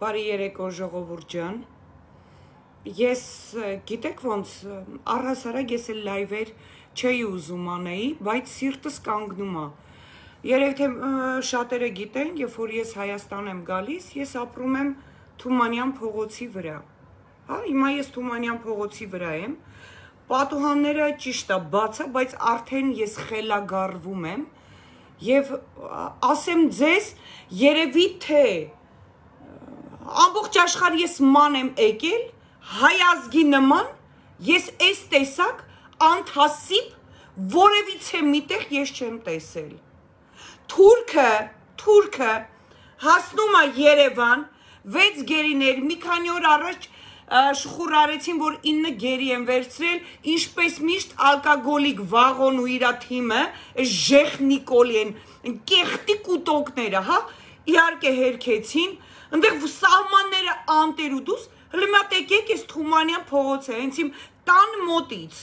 Բարի երեկո ժողովուրդ ջան։ Ես գիտեք ոնց առհասարակ ես էլ լայվեր չէի ուզում անեի, բայց սիրտս կանգնում է։ Երևի թե շատերը գիտեն, երբ որ ես Հայաստան եմ գալիս, ես ապրում եմ Թումանյան փողոցի վրա։ Հա, հիմա ես Թումանյան փողոցի վրա եմ։ Պատուհանները ճիշտ է, բաց է, բայց արդեն ես խելագարվում եմ եւ ասեմ ձեզ, երևի թե ամբողջ աշխարհ ես ման եմ եկել, հայազգի նման, ես այս տեսակ անթասիպ որևիցե միտեղ ես չեմ տեսել։ Թուրքը, թուրքը հասնում է Երևան, 6 գերիներ, մի քանի օր առաջ շխուր արեցին, որ 9 գերի են վերցրել, ինչպես միշտ ալկագոլիկ վաղոն ու իրա թիմը ժեխնիկոլի են, կեղտի կուտոկները, հա, իհարկե հերքեցին, Ընդեղ սահմանները անտերուդուս, հլը մատ եկեք ես Թումանյան փողոց է, հենց իմ տան մոտից։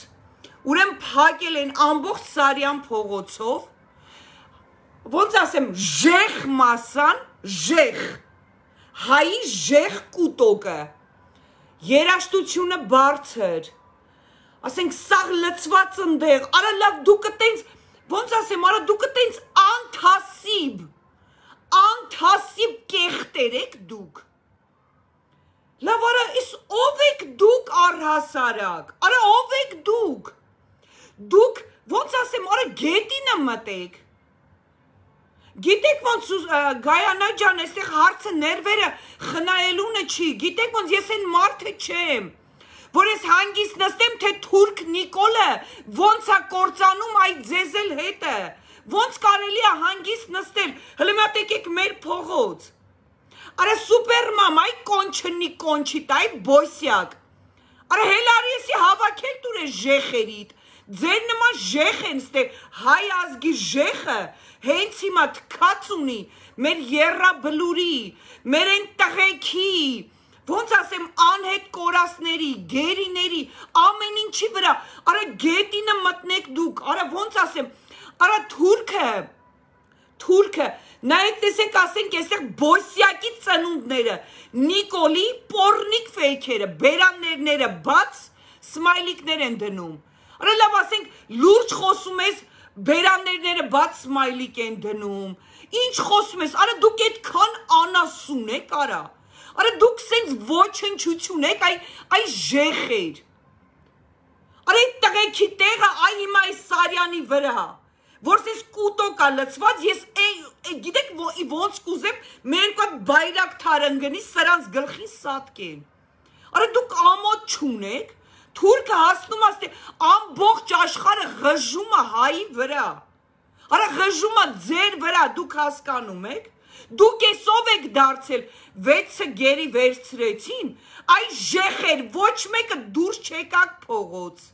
Ուրեմ փակել են ամբողջ Սարյան փողոցով։ Ոնց ասեմ, ժեղ մասան, ժեղ։ Հայի ժեղ կուտոկը։ Երաշտությունը բարձր։ Ասենք սաղ լծված ընդեղ, արա լավ դու կտենց, ոնց ասեմ, արա դու կտենց անթասիբ անթասիպ կեղտեր եք դուք։ Լավ արա, իս ով եք դուք առհասարակ։ Արա ով եք դուք։ Դուք ոնց ասեմ, արա գետինը մտեք։ Գիտեք ոնց Գայանա ջան, այստեղ հարցը ներվերը խնայելունը չի։ Գիտեք ոնց ես այն մարդը չեմ որ ես հանգիստ նստեմ, թե թուրք Նիկոլը ոնց է կործանում այդ ձեզել հետը ոնց կարելի է հանգիստ նստել։ Հələ մա տեկեք մեր փողոց։ Արա սուպերմամ, այ կոնչնի կոնչիտ, այ բոսյակ։ Արա հելարիեսի հավաքել դուր է ժեխերիդ։ Ձեր նման ժեխ են ստե հայ ազգի ժեխը հենց հիմա թքած ունի մեր երրա բլուրի, մեր են տղեքի, ոնց ասեմ անհետ կորասների, գերիների, ամեն ինչի վրա, արա գետինը մտնեք դուք, արա ոնց ասեմ Արա թուրքը թուրքը նայեք տեսեք ասենք այստեղ բոսյակի ծնունդները նիկոլի պորնիկ ֆեյքերը բերաններները բաց սմայլիկներ են դնում արա լավ ասենք լուրջ խոսում ես բերաններները բաց սմայլիկ են դնում ինչ խոսում ես արա դուք այդքան անասուն եք արա արա դուք սենց ոչնչություն եք այ այ ժեխեր արա այդ տղեկի տեղը այ հիմա այս Սարյանի վրա է որսես կուտո կա լծված, ես գիտեք ոնց կուզեմ մեր կա բայրակ թարընգնի սրանց գլխին սատկեն։ Արա դուք ամոթ չունեք, թուրքը հասնում աստե ամբողջ աշխարը ղժում է հայի վրա։ Արա ղժում է ձեր վրա, դուք հասկանում եք։ Դուք էսով եք դարձել, վեցը գերի վերցրեցին, այն ժեխեր, ոչ մեկը դուրս չեկակ փողոց։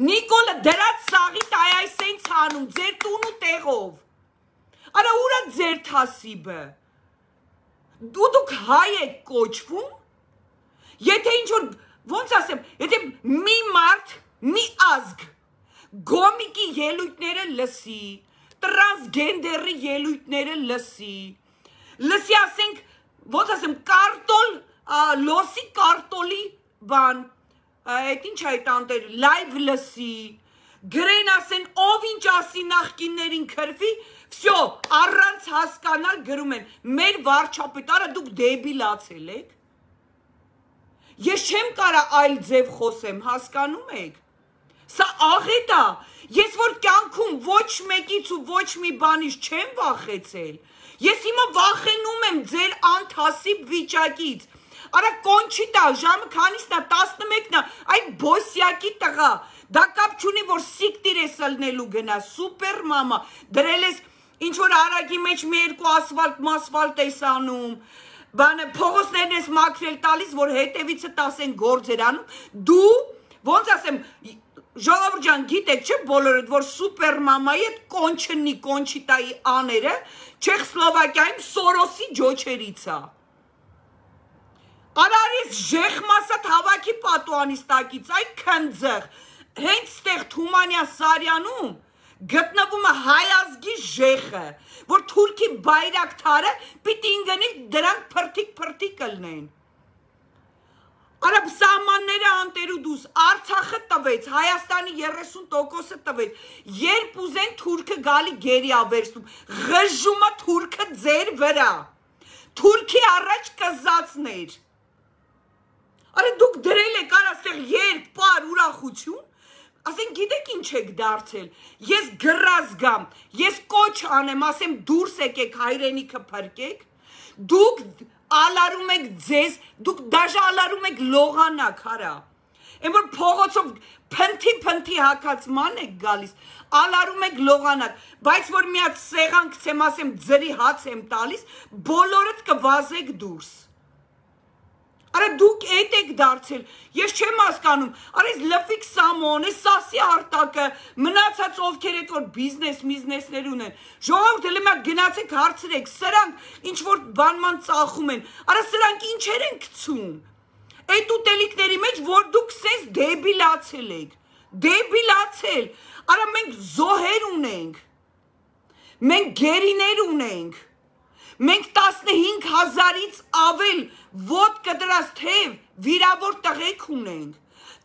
Նիկոլը դրած սաղի տայ այսեն ցանում, ձեր տուն ու տեղով։ Արա ուրա ձեր թասիբը։ Դու դուք հայ եք կոչվում։ Եթե ինչ որ ոնց ասեմ, եթե մի մարդ, մի ազգ գոմիկի ելույթները լսի, տրանսգենդերի ելույթները լսի։ Լսի ասենք, ոնց ասեմ, կարտոլ, լոսի կարտոլի բան այդ ինչ այդ անտեր լայվ լսի գրեն ասեն ով ինչ ասի նախկիններին քրվի վсё առանց հասկանալ գրում են մեր վարչապետարը դուք դեբիլացել եք ես չեմ կարա այլ ձև խոսեմ հասկանում եք սա աղետ է ես որ կյանքում ոչ մեկից ու ոչ մի բանից չեմ վախեցել Ես հիմա վախենում եմ ձեր անթասիպ վիճակից։ Արա Կոնչիտա, ժամը քանիսն է 11-ն, այդ բոսյակի տղա։ Դա կապ չունի, որ սիկտիր ես ելնելու գնա, սուպեր մամա, դրել ես ինչ որ արագի մեջ մի երկու ասֆալտ, մասֆալտ ես անում։ Բանը փողոցներն ես մաքրել տալիս, որ հետևից տասեն գործեր անում։ Դու ոնց ասեմ, Ժողովուրդ ջան, գիտեք չէ բոլորը, որ սուպեր մամայի այդ կոնչնի, կոնչիտայի աները Չեխսլովակիայում Սորոսի ջոչերից է։ Արարից ժեխմասատ հավաքի պատուանից տակից, այդ քնձղ, հենց ստեղ Թումանյա Սարյանում գտնվում է հայ ազգի ժեխը, որ թուրքի բայրակթարը պիտի ինգնի դրանք փրթիկ-փրթիկ կլնեն։ Արաբ սահմանները անտերուդուս, Արցախը տվեց, Հայաստանի 30%-ը տվեց։ Երբ ուզեն թուրքը գալի գերի ավերստում, ղժումը թուրքը ձեր վրա։ Թուրքի առաջ կզացներ։ Արա դուք դրել եք արա այդտեղ երկ, պար, ուրախություն։ Ասեն գիտեք ինչ եք դարձել։ Ես գրած գամ, ես կոչ անեմ, ասեմ դուրս եկեք հայրենիքը փրկեք։ Դուք ալարում եք ձեզ, դուք դաժե ալարում եք լողանակ, արա։ Էն որ փողոցով փնթի-փնթի հակացման եք գալիս, ալարում եք լողանակ, բայց որ միած սեղան գցեմ, ասեմ ձրի հաց եմ տալիս, բոլորդ կվազեք դուրս։ Արա դուք էդ եք դարձել։ Ես չեմ հասկանում։ Արա այս լֆիկ սամոն, այս սասի արտակը, մնացած ովքեր այդ որ բիզնես, բիզնեսներ ունեն։ Ժողովուրդ հենց դե հիմա գնացեք հարցրեք, սրանք ինչ որ բանման ծախում են։ Արա սրանք ինչեր են գցում։ Այդ ուտելիքների մեջ որ դուք սենց դեբիլացել եք։ Դեբիլացել։ Արա մենք զոհեր ունենք։ Մենք գերիներ ունենք Մենք 15000-ից ավել ոդկը դրած թեև վիրավոր տղեկ ունենք։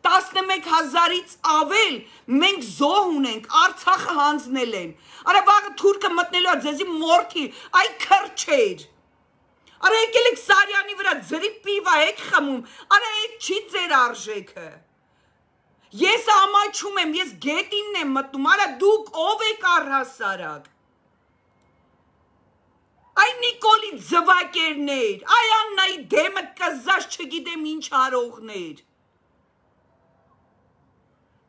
11000-ից ավել մենք զոհ ունենք, Արցախը հանձնել են։ Արա վաղը թուրքը մտնելու է ձեզի մորթի, այ քրչեր։ Արա եկել եք Սարյանի վրա ձրի պիվա եք խմում, արա այդ չի ձեր արժեքը։ Ես ամաչում եմ, ես գետինն եմ մտնում, արա դուք ով եք առհասարակ այ Նիկոլի ձվակերներ, այ Աննայի դեմը կզած չգիտեմ ինչ արողներ։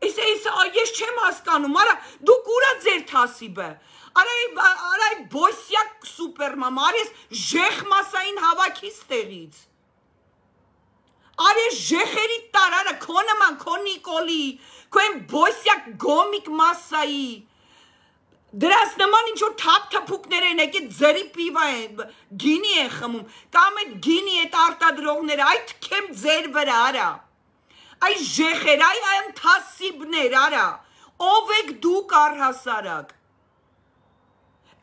Էս էս ես չեմ հասկանում, արա դուք ուրա ձեր թասիբը։ Արա արա բոսյակ սուպերմամ, արես ժեղ մասային հավաքից տեղից։ Արես ժեղերի տարարը քո նման քո Նիկոլի, քո այն բոսյակ գոմիկ մասայի դրանց նման ինչ որ թափթփուկներ են եկել ձրի պիվա են գինի են խմում կամ այդ գինի այդ արտադրողները այդ քեմ ձեր վրա արա այ ժեխեր այ անթասիբներ արա ով եք դուք առհասարակ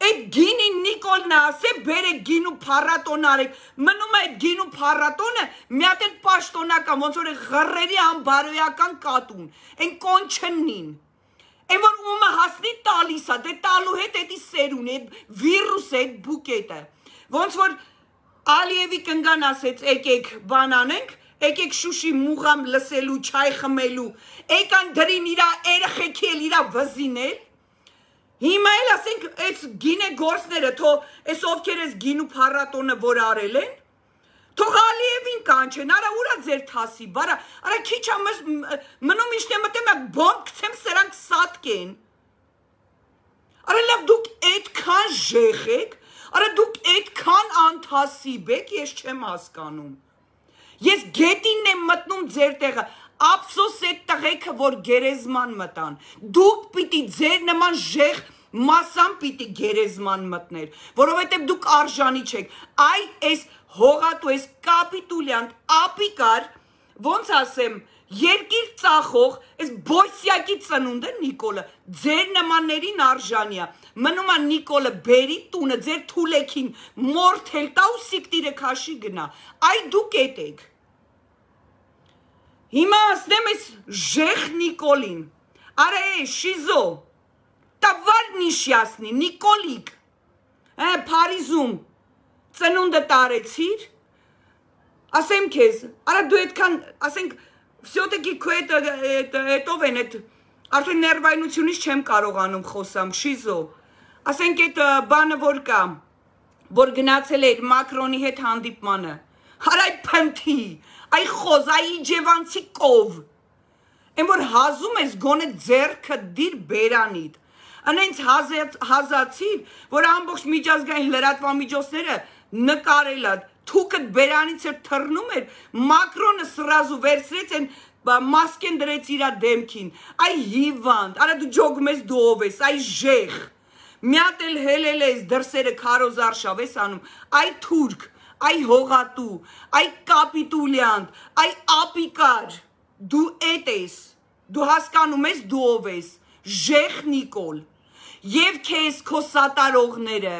այդ գինի նիկոլն ասե բերեք գինու փառատոն արեք մնում է այդ գինու փառատոնը մի հատ էլ պաշտոնական ոնց որ է ղռերի անբարոյական կատուն այն կոնչնին Այն որ ումը հասնի տալիս է, դե տալու հետ էդի սերուն, այդ վիրուս է, այդ բուկետը։ Ոնց որ Ալիևի կնգան ասեց, եկեք բան անենք, եկեք շուշի մուղամ լսելու, չայ խմելու, եկան դրին իրա երեխեքի էլ իրա վզինել։ Հիմա էլ ասենք, այս գինե գործները, թո այս ովքեր էս գինու փառատոնը որ արել են, Թող Ալիևին կանչեն, արա ուրա ձեր թասի, բարա, արա քիչ է մնում ինչն է մտեմ, բոմբ գցեմ սրանք սատկեն։ Արա լավ դուք այդքան ժեղ եք, արա դուք այդքան անթասիբ եք, ես չեմ հասկանում։ Ես գետինն եմ մտնում ձեր տեղը, ափսոս այդ տղեկը, որ գերեզման մտան։ Դուք պիտի ձեր նման ժեղ մասամ պիտի գերեզման մտներ, որովհետև դուք արժանի չեք։ Այ այս հողատու ես կապիտուլյան ապիկար, ոնց ասեմ, երկիր ծախող, այս բոսյակի ծնունդը Նիկոլը ձեր նմաններին արժանիա։ Մնում է Նիկոլը բերի տունը ձեր թուլեքին մորթել տա ու սիկտիրը քաշի գնա։ Այ դու կետ եք։ Հիմա ասնեմ այս ժեղ Նիկոլին։ Արա է շիզո։ Տավար նիշյասնի Նիկոլիկ։ Է Փարիզում ծնունդը տարեցիր, ասեմ քեզ, արա դու այդքան, ասենք, всё-таки քո այդ այդ այդով են այդ արդեն ներվայնությունից չեմ կարողանում խոսամ, շիզո։ Ասենք այդ բանը որ կա, որ գնացել է Մակրոնի հետ հանդիպմանը։ Հարայ փնթի, այ խոզայի ջևանցի կով։ Էն որ հազում ես գոնե ձերքը դիր բերանիդ։ Անենց հազած հազացիր, որ ամբողջ միջազգային լրատվամիջոցները միջոցները նկարելա, թուկը բերանից էր թռնում էր, Մակրոնը սրազու վերցրեց են մասկեն դրեց իրա դեմքին, այ հիվանդ, արա դու ջոգում ես դու ով ես, այ ժեղ, միատ էլ հելել ես, դրսերը քարոզարշավ ես անում, այ թուրք, այ հողատու, այ կապիտուլյանտ, այ ապիկար, դու էտ ես, դու հասկանում ես դու ով ես, ժեղ նիկոլ, և քեզ քո սատարողները,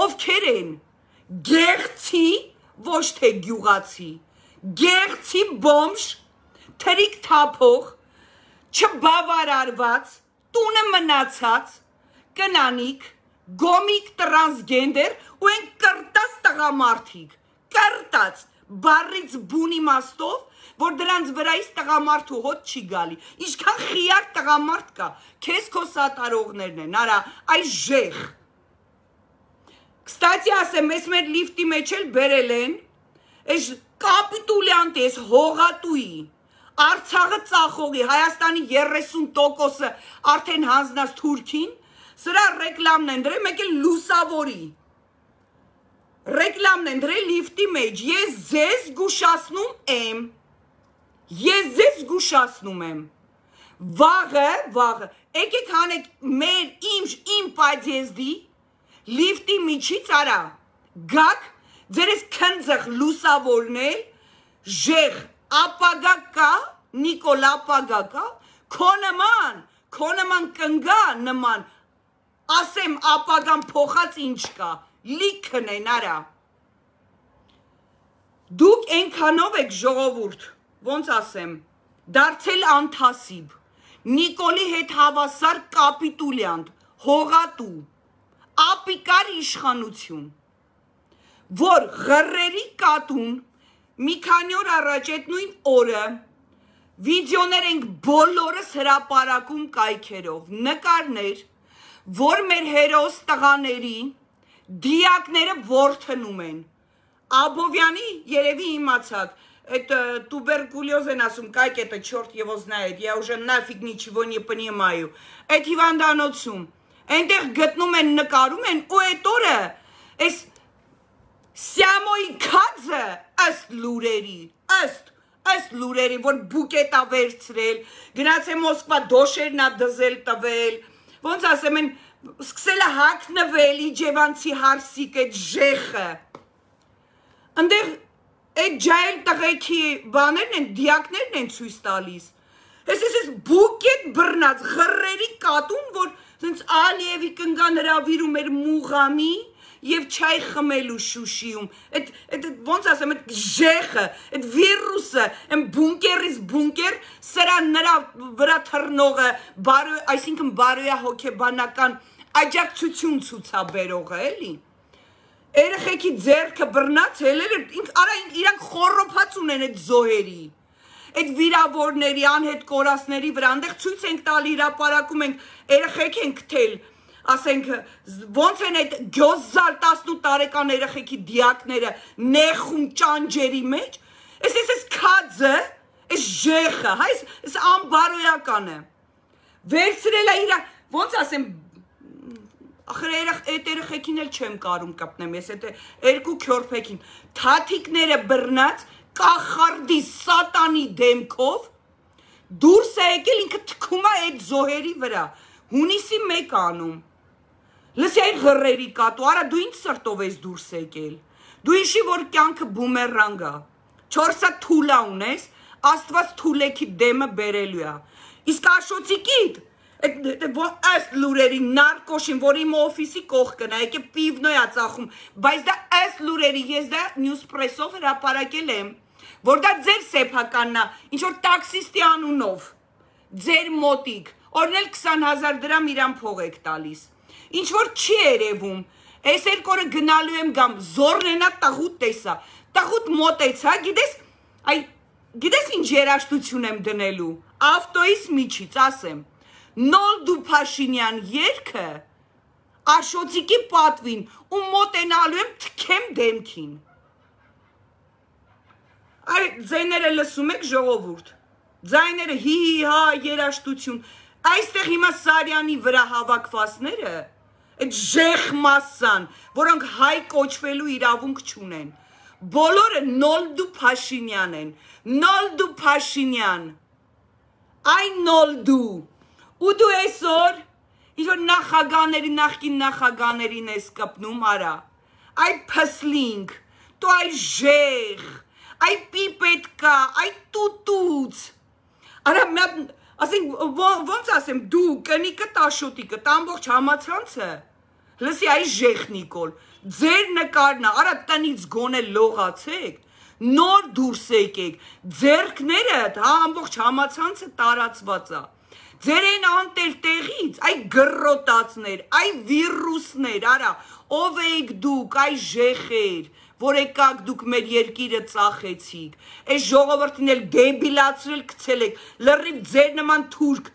ովքեր են, ով գեղցի, ոչ թե գյուղացի, գեղցի բոմշ, թրիկ թափող, չբավարարված, տունը մնացած, կնանիկ, գոմիկ տրանսգենդեր ու են կրտած տղամարդիկ, կրտած, բարից բունի մաստով, որ դրանց վրայից տղամարդու հոտ չի գալի, ինչքան խիար տղամարդ կա, կեզ քո սատարողներն են, արա, այս ժեղ, Կստացի ասեմ, ես մեր լիֆտի մեջ էլ բերել են, այս կապիտուլյանտ ես հողատույի, Արցախը ծախողի, Հայաստանի 30%-ը արդեն հանձնած Թուրքին, սրա ռեկլամն են դրել, մեկ էլ լուսավորի։ Ռեկլամն են դրել լիֆտի մեջ, ես ձեզ զգուշացնում եմ։ Ես ձեզ զգուշացնում եմ։ Վաղը, վաղը, եկեք հանեք մեր իմ իմ պայծեզդի լիֆտի միջից արա գակ ձերես քնձղ լուսավորնել ժեղ ապագա կա նիկոլ ապագա կա քո նման քո նման կնգա նման ասեմ ապագան փոխած ինչ կա լիքն են արա դուք ենքանով եք ժողովուրդ ոնց ասեմ դարձել անթասիբ նիկոլի հետ հավասար կապիտուլյանտ հողատու ապիկար իշխանություն, որ ղռերի կատուն մի քանի օր առաջ այդ նույն օրը վիդեոներ ենք բոլորս հրապարակում կայքերով, նկարներ, որ մեր հերոս տղաների դիակները ворթնում են։ Աբովյանի երևի իմացած это туберкулез են ասում, как это черт его знает, я уже нафиг ничего не понимаю։ Այդ հիվանդանոցում այնտեղ գտնում են, նկարում են ու այդ օրը այս Սյամոյի քացը ըստ լուրերի, ըստ ըստ լուրերի, որ բուկետա վերցրել, գնացե Մոսկվա դոշերնա դզել տվել, ոնց ասեմ են սկսել է հակնվել իջևանցի հարսիկ այդ ժեխը։ Անդեղ այդ ջայլ տղեքի բաներն են, դիակներն են ցույց տալիս։ Էս էս բուկետ բռնած ղռերի կատուն, որ Հենց Ալիևի կնգան հրավիրում էր Մուղամի եւ չայ խմելու Շուշիում։ Այդ այդ ոնց ասեմ, այդ ժեխը, այդ վիրուսը, այն բունկերից բունկեր, սրա նրա վրա թռնողը, բարո, այսինքն բարոյա հոգեբանական աջակցություն ցուցաբերողը, էլի։ Երեխեքի ձեռքը բռնած հելել էր, ինք արա իրանք խորոփած ունեն այդ զոհերի այդ վիրավորների, անհետ կորածների վրա, այնտեղ ցույց ենք տալ, հրաապարակում ենք, երեխեք ենք թել, ասենք ոնց են այդ գյոզալ 18 տարեկան երեխեքի դիակները նեխում ճանջերի մեջ, այս այս այս քաձը, այս ժեխը, հա, այս այս անբարոյական է։ Վերցրել է իր, ոնց ասեմ, Ախր երախ այդ երեխեքին էլ չեմ կարում կպնեմ, ես այդ երկու քյորփեքին։ Թաթիկները բռնած կախարդի սատանի դեմքով դուրս է եկել ինքը թքում է այդ զոհերի վրա հունիսի 1 անում լսի այդ հռերի կատու արա դու ինձ սրտով ես դուրս եկել դու իշի որ կյանքը բումերանգ է 4-ը թուլա ունես աստված թուլեքի դեմը բերելու է իսկ աշոցիկիդ այս լուրերի նարկոշին, որ իմ օֆիսի կողքն է, եկե պիվնոյա ծախում, բայց դա այս լուրերի ես դա նյուս պրեսով հրապարակել եմ որ դա ձեր սեփականն է, ինչ որ տաքսիստի անունով, ձեր մոտիկ, օրնել 20000 դրամ իրան փող եք տալիս։ Ինչ որ չի երևում, այս երկորը գնալու եմ կամ զորնենա տղուտ տեսա, տղուտ մոտեցա, հա, գիտես, այ գիտես ինչ երաշտություն եմ դնելու, ավտոյից միջից ասեմ, նոլ դու Փաշինյան երկը Աշոցիկի պատվին ու մոտենալու եմ թքեմ դեմքին։ Այ ձայները լսում եք ժողովուրդ։ Ձայները հիհա երաշտություն։ Այստեղ հիմա Սարյանի վրա հավաքվածները այդ ժեղ mass-ան, որոնք հայ կոչվելու իրավունք չունեն։ Բոլորը նոլդու Փաշինյան են։ Նոլդու Փաշինյան։ Այն նոլդու։ Ու դու այսօր ինչ որ նախագաների նախքին նախագաներին ես կպնում արա այ փսլինգ դու այ ժեղ այ պի պետքա, այ տուտուց։ Արա մա ասենք ո՞նց ասեմ դու կնիկը տաշոտիկը, ամբողջ համացանցը։ Լսի այ ժեխնիկոլ, ձեր նկարն է, արա տնից գոնե լողացեք նոր դուրս եկեք ձերքները հա ամբողջ համացանցը տարածված է ձեր այն անտեր տեղից այ գրոտածներ այ վիրուսներ արա ով էիք դուք այ ժեխեր որ եկաք դուք մեր երկիրը ծախեցիք, այս ժողովրդին էլ գեբիլացրել գցել եք, լրիվ ձեր նման թուրք,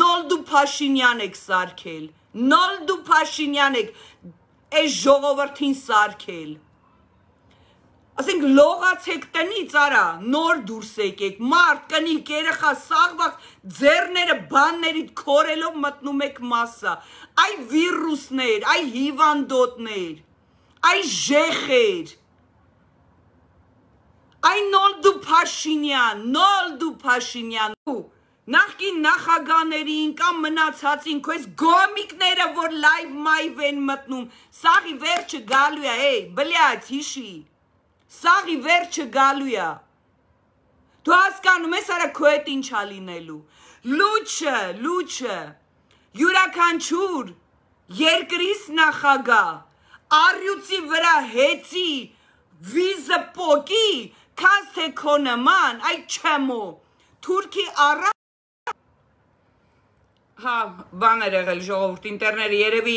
նոլդու Փաշինյան եք սարքել, նոլդու Փաշինյան եք այս ժողովրդին սարքել։ Ասենք լողացեք տնից արա, նոր դուրս եկեք, մարդ, կնիկ, երեխա, սաղվակ, ձեռները բաններից քորելով մտնում եք մասսա։ Այ վիրուսներ, այ հիվանդոտներ, այ ժեխեր, Այն նոլդու Փաշինյան, նոլդու Փաշինյան, ու նախկին նախագաներին կամ մնացածին քո այս գոմիկները, որ լայվ մայվ են մտնում, սաղի վերջը գալու է, էй, բլյաց, հիշի։ Սաղի վերջը գալու է։ Դու հասկանում ես արա քո հետ ինչա լինելու։ Լուչը, լուչը։ Յուրաքանչյուր երկրից նախագահ արյուծի վրա հեծի վիզը փոկի Կաս թե քո նման, այ չեմո։ Թուրքի առա Հա, բաներ եղել ժողովուրդ ինտերները երևի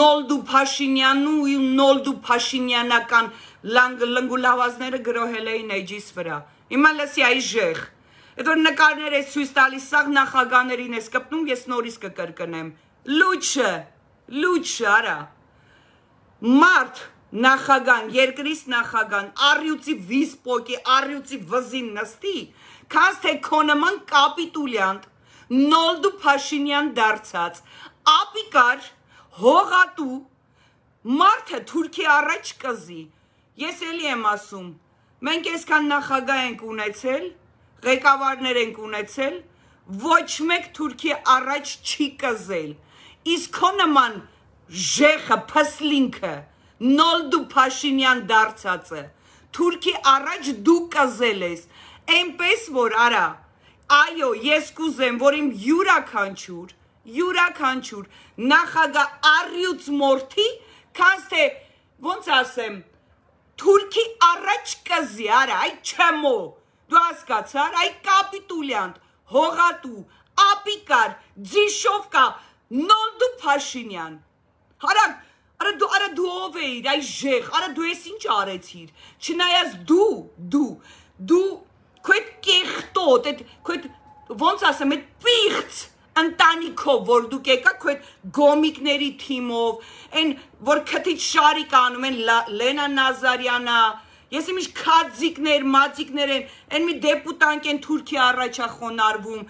Նոլդու Փաշինյանու Նոլդու Փաշինյանական լանգ լնգուլավազները գրոհել էին էջիս վրա։ Հիմա լսի այ ժեղ։ Այդ որ նկարներ ես ցույց տալիս, սաղ նախագաներին ես կպնում, ես նորից կկրկնեմ։ Լուչը, լուչը արա։ Մարդ նախագան, երկրիս նախագան, արյուծի վիզ պոկի, արյուծի վզին նստի, կաս թե կոնման կապիտուլյանտ, նոլդու պաշինյան դարձած, ապիկար, հողատու, մարդը թուրքի առաջ կզի, ես էլի եմ ասում, մենք եսքան նախագա ենք ունեցել, ղեկավարներ ենք ունեցել, ոչ մեկ թուրքի առաջ չի կզել, իսկ կոնման ժեխը, պսլինքը, նոլդու Փաշինյան դարձածը Թուրքի առաջ դու կզել ես այնպես որ արա այո ես կուզեմ որ իմ յուրաքանչյուր յուրաքանչյուր նախագահ առյուծ մորթի քանս թե ոնց ասեմ Թուրքի առաջ կզի արա այ չմո դու հասկացար այ կապիտուլյանտ հողատու ապիկար ձիշովկա նոնդու Փաշինյան հարակ Արա դու արա դու ով էիր, այ ժեղ, արա դու ես ինչ արեցիր։ Չնայած դու, դու, դու քո այդ կեղտոտ, այդ քո այդ ոնց ասեմ, այդ պիղծ ընտանիքով, որ դու կեկա քո այդ գոմիկների թիմով, այն որ քթից շարիկ անում են Լենա Նազարյանը, Ես իմ ինչ քաձիկներ, մածիկներ են, այն մի դեպուտանտ են Թուրքիա առաջա խոնարվում,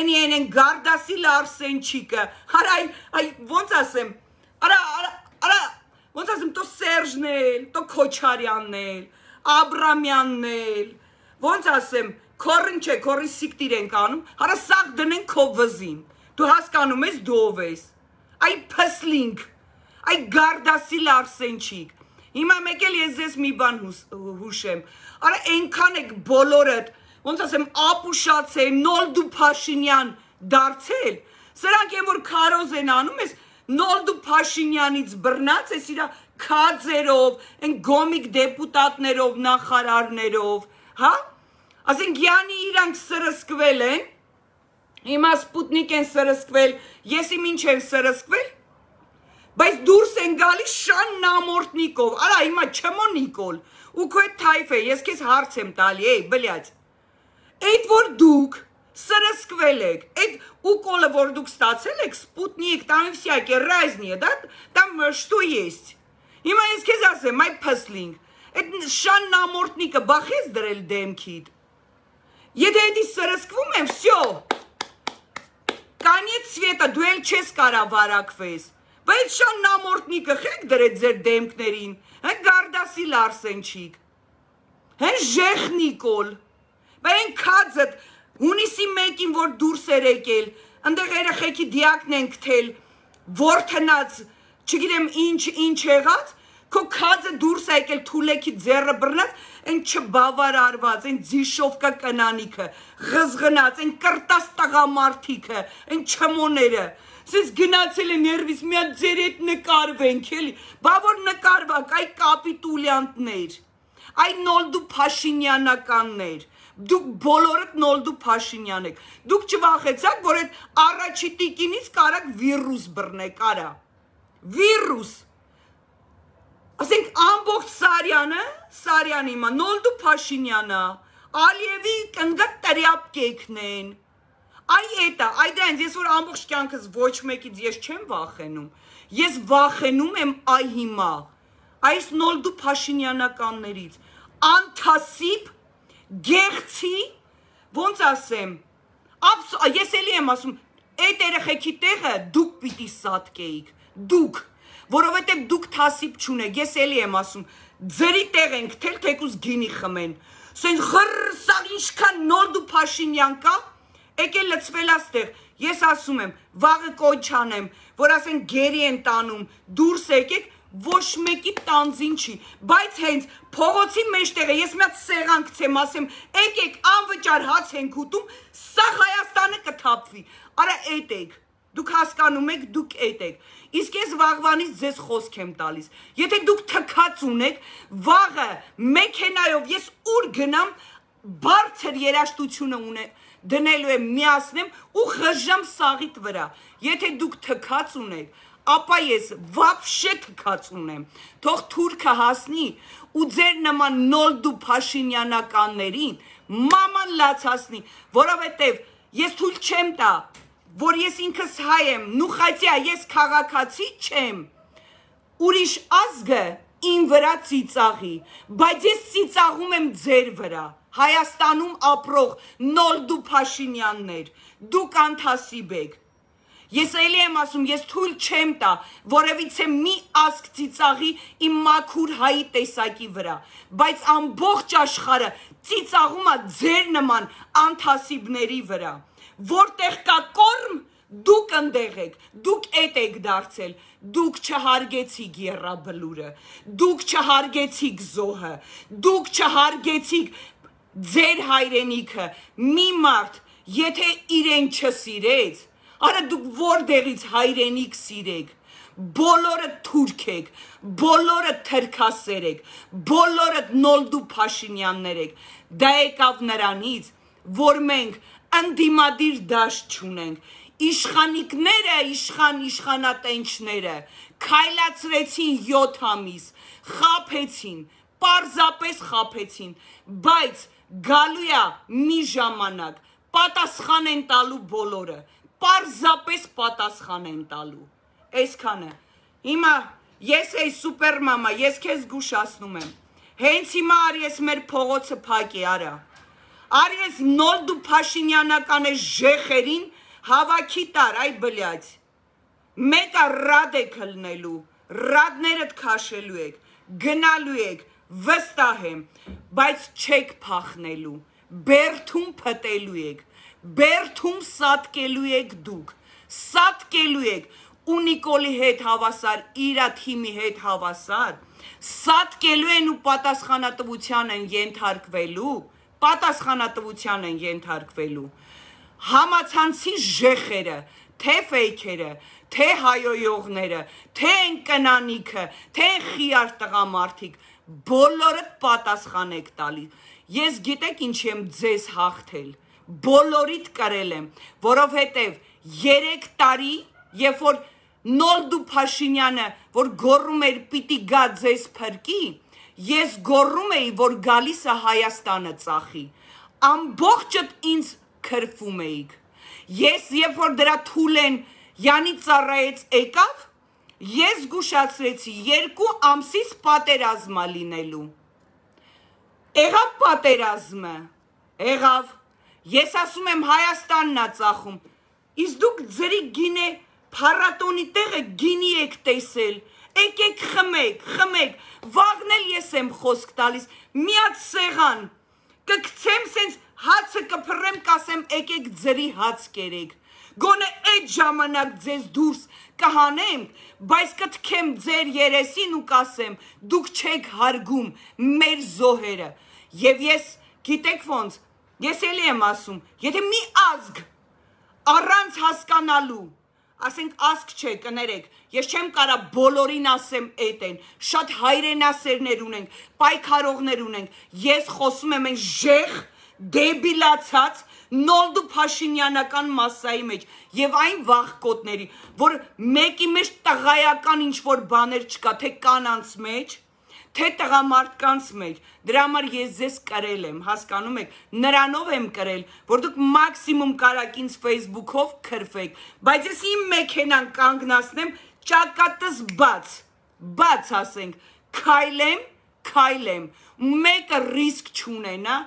այնի են են Գարդասի Լարսենչիկը։ Արա այ, այ ոնց ասեմ։ Արա, արա Արա ոնց ասեմ, տո Սերժն էլ, տո Քոչարյանն էլ, Աբրամյանն էլ, ոնց ասեմ, քորն չէ, քորի սիկտիր ենք անում, արա սաղ դնեն քո վզին։ Դու հասկանում ես, դու ով ես։ Այ փսլինգ, այ գարդասի լարսենչիկ։ Հիմա մեկ էլ ես ձեզ մի բան հուշեմ։ Արա այնքան եք բոլորդ, ոնց ասեմ, ապուշացել, նոլ դու Փաշինյան դարձել։ Սրանք այն որ քարոզ են անում ես, Նոլդու Փաշինյանից բռնած է իրա քաձերով, այն գոմիկ դեպուտատներով, նախարարներով, հա? Ասենք յանի իրանք սրսկվել են, հիմա սպուտնիկ են սրսկվել, եսի ինչ են սրսկվել, բայց դուրս են գալի շան նամորտնիկով, արա հիմա չմո նիկոլ, ու քո այդ թայֆ է, ես քեզ հարց եմ տալի, էի, բլյած, այդ որ դուք սրսկվել եք, այդ уколы, որ դուք ստացել եք, Սպուտնիկ, там всякие разные, да? Там что есть? Հիմա ես քեզ ասեմ, my puzzling, այդ շան նամորտնիկը բախես դրել դեմքիդ։ Եթե այդի սրսկվում եմ, всё։ Կանից Սվետա, դու էլ չես կարա վարակվես։ Բայց շան նամորտնիկը խեք դրեց ձեր դեմքներին։ Հա Գարդասի Լարսենչիկ։ Հա Ժեխնիկոլ։ Բայց այն քածը Հունիսի 1-ին որ դուրս էր եկել, ընդեղ երեխեքի դիակն են գթել, որ թնած, չգիտեմ ինչ ինչ եղած, քո քազը դուրս է եկել թուլեքի ձեռը բռնած, այն չբավարարված, այն ձիշովկա կնանիքը, ղզղնած, այն կրտաս տղամարդիկը, այն չմոները, Սես գնացել է ներվից մի հատ ձեր հետ նկարվենք էլի։ Բա որ նկարվակ, այ կապիտուլյանտներ, այ նոլդու Փաշինյանականներ, դուք բոլորդ նոլդու Փաշինյան եք։ Դուք չվախեցաք, որ այդ առաջի տիկինից կարակ վիրուս բռնեք, արա։ Վիրուս։ Ասենք ամբողջ Սարյանը, Սարյանի մա, նոլդու Փաշինյանը, Ալիևի կնգատ տրյապկեքն են։ Այ էտա, այ դրանց ես որ ամբողջ կյանքս ոչ մեկից ես չեմ վախենում։ Ես վախենում եմ այ հիմա։ Այս նոլդու Փաշինյանականներից անթասիպ գեղցի, ոնց ասեմ, ես էլի եմ ասում, այդ երեխեքի տեղը դուք պիտի սատկեիք, դուք, որովհետև դուք թասիպ չունեք, ես էլի եմ ասում, ձրի տեղ ենք, թել թեկուս գինի խմեն, սենց խրսաղ ինչքան նոր դու Փաշինյան կա, եկել լծվել աստեղ, ես ասում եմ, վաղը կոչ անեմ, որ ասեն գերի են տանում, դուրս եկեք, եկ, ոչ մեկի տանձին չի, բայց հենց փողոցի մեջտեղը ես մի հատ սեղան գցեմ, ասեմ, եկեք անվճար հաց ենք ուտում, սա Հայաստանը կթափվի։ Արա էդ եք։ Դուք հասկանում եք, դուք էդ եք։ Իսկ ես վաղվանից ձեզ խոսք եմ տալիս։ Եթե դուք թքած ունեք, վաղը մեքենայով ես ուր գնամ, բարձր երաշտությունը ունեմ դնելու եմ, միացնեմ ու խժամ սաղիտ վրա։ Եթե դուք թքած ունեք, ապա ես վաբշե թքացուն եմ։ Թող թուրքը հասնի ու ձեր նման նոլդու Փաշինյանականներին մաման լացացնի, որովհետև ես թույլ չեմ տա, որ ես ինքս հայ եմ, նուխատիա ես քաղաքացի չեմ։ Ուրիշ ազգը ին վրա ծիծաղի, բայց ես ծիծաղում եմ ձեր վրա։ Հայաստանում ապրող նոլդու Փաշինյաններ, դուք անթասիբ եք, Ես էլի եմ ասում, ես թույլ չեմ տա որևիցե մի ասկ ծիծաղի իմ մաքուր հայի տեսակի վրա, բայց ամբողջ աշխարը ծիծաղում է ձեր նման անթասիբների վրա։ Որտեղ կա կորմ, դուք ընդեղ եք, դուք էտ եք դարձել, դուք չհարգեցիք երրաբլուրը, դուք չհարգեցիք զոհը, դուք չհարգեցիք ձեր հայրենիքը, մի մարդ, եթե իրեն չսիրեց, Արա դուք որտեղից հայրենիք սիրեք։ Բոլորը թուրք եք, բոլորը թրքասեր եք, բոլորը նոլդու Փաշինյաններ եք։ Դա եկավ նրանից, որ մենք ընդդիմադիր դաշտ չունենք, իշխանիկները, իշխան իշխանատենչները քայլացրեցին 7 ամիս, խափեցին, պարզապես խափեցին, բայց գալու է մի ժամանակ պատասխան են տալու բոլորը պարզապես պատասխան են տալու։ Այսքանը։ Հիմա ես էի սուպերմամա, ես քեզ զգուշացնում եմ։ Հենց հիմա արի ես մեր փողոցը փակի, արա։ Արի ես նոլ դու Փաշինյանական է ժեխերին հավաքի տար, այ բլյաց։ Մեկը ռադ է քլնելու, ռադներդ քաշելու եք, գնալու եք, վստահ եմ, բայց չեք փախնելու, բերթում փտելու եք Բերթում սատկելու եք դուք, սատկելու եք ու Նիկոլի հետ հավասար, իրա թիմի հետ հավասար, սատկելու են ու պատասխանատվության են ենթարկվելու, պատասխանատվության են ենթարկվելու։ Համացանցի ժեխերը, թե ֆեյքերը, թե հայոյողները, թե են կնանիքը, թե են խիար տղամարդիկ, բոլորը պատասխան եք տալի։ Ես գիտեք ինչ եմ ձեզ հաղթել բոլորիդ կրել եմ, որովհետև 3 տարի, երբ որ Նոլդու Փաշինյանը, որ գոռում էր պիտի գա ձեզ փրկի, ես գոռում էի, որ գալիս է Հայաստանը ծախի։ Ամբողջդ ինձ քրֆում էիք։ Ես երբ որ դրա թուլեն Յանի ծառայեց եկավ, ես զգուշացրեցի երկու ամսից պատերազմա լինելու։ Եղավ պատերազմը, եղավ Ես ասում եմ Հայաստանն է ծախում։ Իսկ դուք ձրի գինե փառատոնի տեղը գինի եք տեսել։ Եկեք խմեք, խմեք։ Վաղնել ես եմ խոսք տալիս։ Միած սեղան կգցեմ, սենց հացը կփռեմ, կասեմ եկեք ձրի հաց կերեք։ Գոնե այդ ժամանակ ձեզ դուրս կհանեմ, բայց կթքեմ ձեր երեսին ու կասեմ, դուք չեք հարգում մեր զոհերը։ Եվ ես գիտեք ոնց Ես էլի եմ ասում, եթե մի ազգ առանց հասկանալու, ասենք ազգ չէ, կներեք, ես չեմ կարա բոլորին ասեմ էդ են, շատ հայրենասերներ ունենք, պայքարողներ ունենք, ես խոսում եմ են ժեղ, դեբիլացած, նոլդու Փաշինյանական massայի մեջ եւ այն վախկոտների, որ մեկի մեջ տղայական ինչ որ բաներ չկա, թե կանանց մեջ, մեջ թե տղամարդկանց մեջ։ Դրա համար ես ձեզ կրել եմ, հասկանում եք, նրանով եմ կրել, որ դուք մաքսիմում կարաք ինձ Facebook-ով քրվեք, բայց ես իմ մեքենան կանգնացնեմ ճակատս բաց, բաց ասենք, քայլեմ, քայլեմ, մեկը ռիսկ չունենա,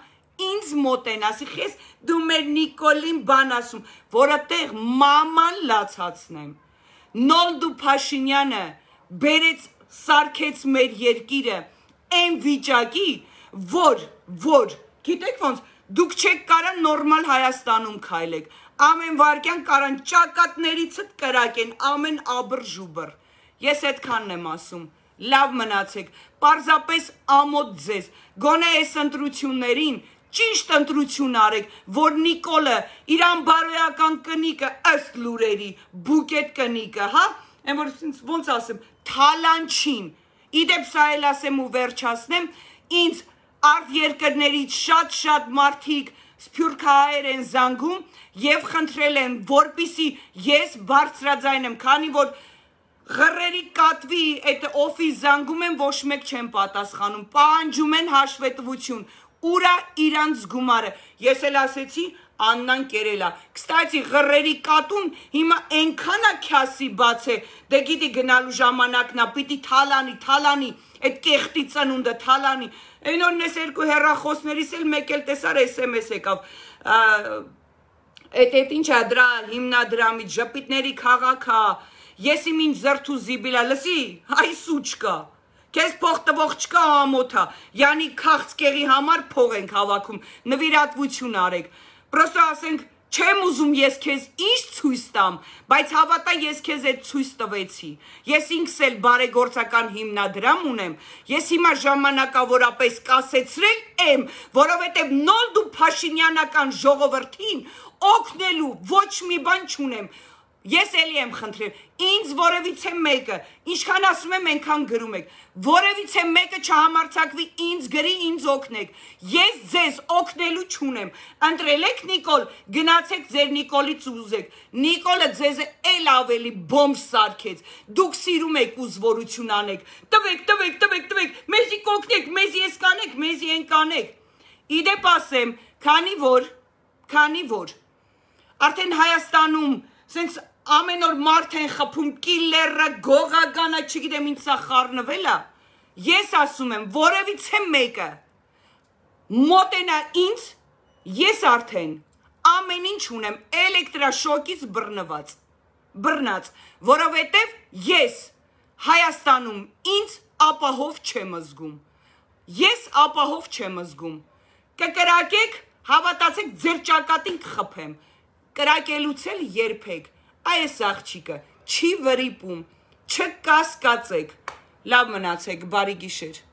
ինձ մոտեն, ասի խես դու մեր Նիկոլին բան ասում, որտեղ մաման լացացնեմ։ Նոնդու Փաշինյանը բերեց սարքեց մեր երկիրը այն վիճակի, որ որ գիտեք ոնց դուք չեք կարա նորմալ Հայաստանում քայլեք։ Ամեն վարքյան կարան ճակատներիցդ կրակեն ամեն աբրժուբր։ Ես այդքանն եմ ասում։ Լավ մնացեք։ Պարզապես ամոթ ձեզ։ Գոնե այս ընտրություններին ճիշտ ընտրություն արեք, որ Նիկոլը իրան բարոյական կնիկը ըստ լուրերի, բուկետ կնիկը, հա՞, այն որ ոնց ասեմ, թալանչին։ Իդեպ սա էլ ասեմ ու վերջացնեմ, ինձ արդ երկրներից շատ-շատ մարդիկ սփյուռքահայեր են զանգում եւ խնդրել են, որpիսի ես բարձրաձայն եմ, քանի որ Ղռերի կատվի այդ օֆիս զանգում են ոչ մեկ չեն պատասխանում։ Պահանջում են հաշվետվություն։ Ուրա իրանց գումարը։ Ես էլ ասեցի, Աննան կերելա։ Կստացի ղռերի կատուն հիմա այնքան է քյասի բաց է, դե գիտի գնալու ժամանակն է, պիտի թալանի, թալանի, այդ կեղտի ծնունդը թալանի։ Այն օրն էս երկու հերախոսներից էլ մեկ էլ տեսար SMS եկավ։ Այդ այդ ինչա դրա հիմնադրամից ժպիտների քաղաքա։ Ես իմ ինչ զրթու զիբիլա, լսի, հայ սուչկա։ Քեզ փող տվող չկա ամոթա։ Յանի քաղցկեղի համար փող ենք հավաքում։ Նվիրատվություն արեք։ Պրոստո ասենք չեմ ուզում ես քեզ ինչ ցույց տամ, բայց հավատա ես քեզ այդ ցույց տվեցի։ Ես ինքս էլ բարեգործական հիմնադրամ ունեմ։ Ես հիմա ժամանակավորապես կասեցրել եմ, որովհետև նոլ դու Փաշինյանական ժողովրդին օգնելու ոչ մի բան չունեմ։ Ես էլի եմ խնդրել։ Ինձ որևիցե մեկը, ինչքան ասում եմ, այնքան գրում եք։ Որևիցե մեկը չհամարցակվի ինձ գրի, ինձ օգնեք։ Ես ձեզ օգնելու չունեմ։ Ընտրել եք Նիկոլ, գնացեք ձեր Նիկոլից ուզեք։ Նիկոլը ձեզ էլ ավելի բոմբ սարքեց։ Դուք սիրում եք ուզվորություն անեք։ Տվեք, տվեք, տվեք, տվեք։ Մեզի կօգնեք, մեզի ես կանեք, մեզի են կանեք։ Իդեպ ասեմ, քանի որ, քանի որ արդեն Հայաստանում Սենց ամեն օր մարդ են խփում կիլերը, գողականը, չգիտեմ ինձ սա խառնվել է։ Ես ասում եմ, որևիցե մեկը մոտենա ինձ, ես արդեն ամեն ինչ ունեմ էլեկտրաշոկից բռնված։ Բռնած, որովհետև ես Հայաստանում ինձ ապահով չեմ զգում։ Ես ապահով չեմ զգում։ Կկրակեք, հավատացեք, ձեր ճակատին կխփեմ։ Կրակելուց էլ երբեք այս աղջիկը չի վրիպում, չկասկածեք։ Լավ մնացեք, բարի գիշեր։